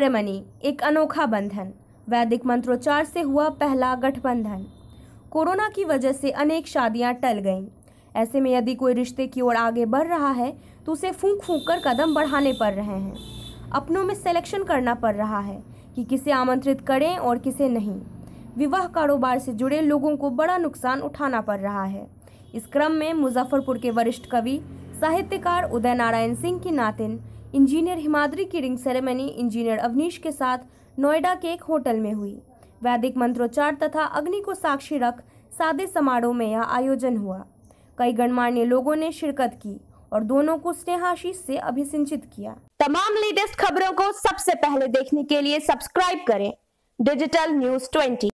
ceremony एक अनोखा बंधन वैदिक मंत्रोच्चार से हुआ पहला गठबंधन कोरोना की वजह से अनेक शादियां टल गईं ऐसे में यदि कोई रिश्ते की ओर आगे बढ़ रहा है तो उसे फूंक फूंक कर कदम बढ़ाने पड़ रहे हैं अपनों में सिलेक्शन करना पड़ रहा है कि किसे आमंत्रित करें और किसे नहीं विवाह कारोबार से जुड़े लोगों को बड़ा नुकसान उठाना पड़ रहा है इस क्रम में मुजफ्फरपुर के वरिष्ठ कवि साहित्यकार उदय नारायण सिंह की नातिन इंजीनियर हिमाद्री की रिंग सेरेमनी इंजीनियर अवनीश के साथ नोएडा के एक होटल में हुई वैदिक मंत्रोच्चार तथा अग्नि को साक्षी रख सादे समारोह में यह आयोजन हुआ कई गणमान्य लोगों ने शिरकत की और दोनों को स्नेहाशीष से अभिसिंचित किया तमाम लेटेस्ट खबरों को सबसे पहले देखने के लिए सब्सक्राइब करें डिजिटल न्यूज ट्वेंटी